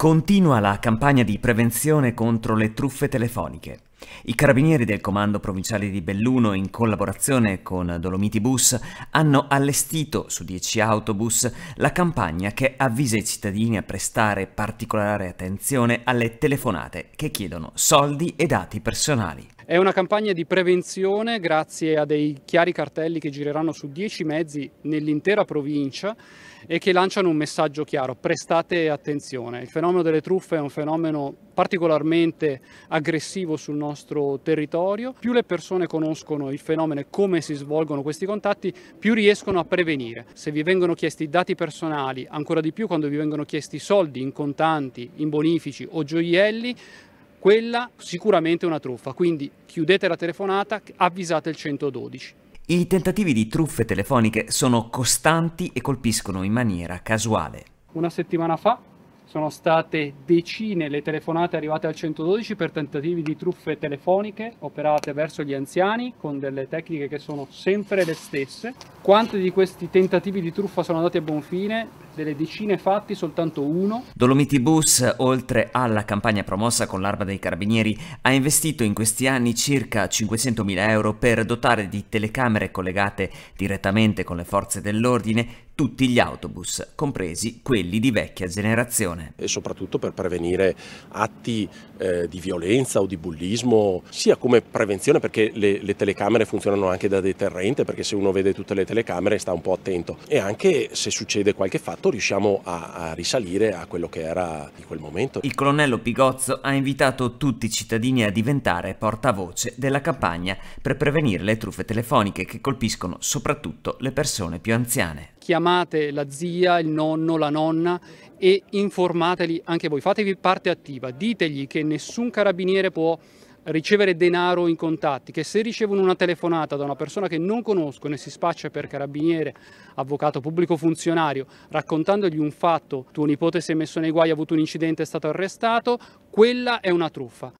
Continua la campagna di prevenzione contro le truffe telefoniche. I carabinieri del Comando Provinciale di Belluno, in collaborazione con Dolomiti Bus, hanno allestito su 10 autobus la campagna che avvisa i cittadini a prestare particolare attenzione alle telefonate che chiedono soldi e dati personali. È una campagna di prevenzione grazie a dei chiari cartelli che gireranno su 10 mezzi nell'intera provincia e che lanciano un messaggio chiaro, prestate attenzione. Il fenomeno delle truffe è un fenomeno particolarmente aggressivo sul nostro territorio. Più le persone conoscono il fenomeno e come si svolgono questi contatti, più riescono a prevenire. Se vi vengono chiesti dati personali, ancora di più quando vi vengono chiesti soldi in contanti, in bonifici o gioielli, quella sicuramente è una truffa, quindi chiudete la telefonata, avvisate il 112. I tentativi di truffe telefoniche sono costanti e colpiscono in maniera casuale. Una settimana fa sono state decine le telefonate arrivate al 112 per tentativi di truffe telefoniche operate verso gli anziani con delle tecniche che sono sempre le stesse. Quanti di questi tentativi di truffa sono andati a buon fine delle decine fatti soltanto uno. Dolomiti Bus, oltre alla campagna promossa con l'Arma dei Carabinieri, ha investito in questi anni circa 500.000 euro per dotare di telecamere collegate direttamente con le forze dell'ordine tutti gli autobus, compresi quelli di vecchia generazione. E soprattutto per prevenire atti eh, di violenza o di bullismo, sia come prevenzione perché le, le, telecamere funzionano anche da deterrente, perché se uno vede tutte le telecamere sta un po' attento, e anche se succede qualche fatto riusciamo a, a, risalire a quello che era di quel momento. Il colonnello Pigozzo ha invitato tutti i cittadini a diventare portavoce della campagna per prevenire le truffe telefoniche che colpiscono soprattutto le persone più anziane. Chiamate la zia, il nonno, la nonna e informateli anche voi, fatevi parte attiva, ditegli che nessun carabiniere può ricevere denaro in contatti, che se ricevono una telefonata da una persona che non conoscono e si spaccia per carabiniere, avvocato, pubblico funzionario, raccontandogli un fatto, tuo nipote si è messo nei guai, ha avuto un incidente, è stato arrestato, quella è una truffa.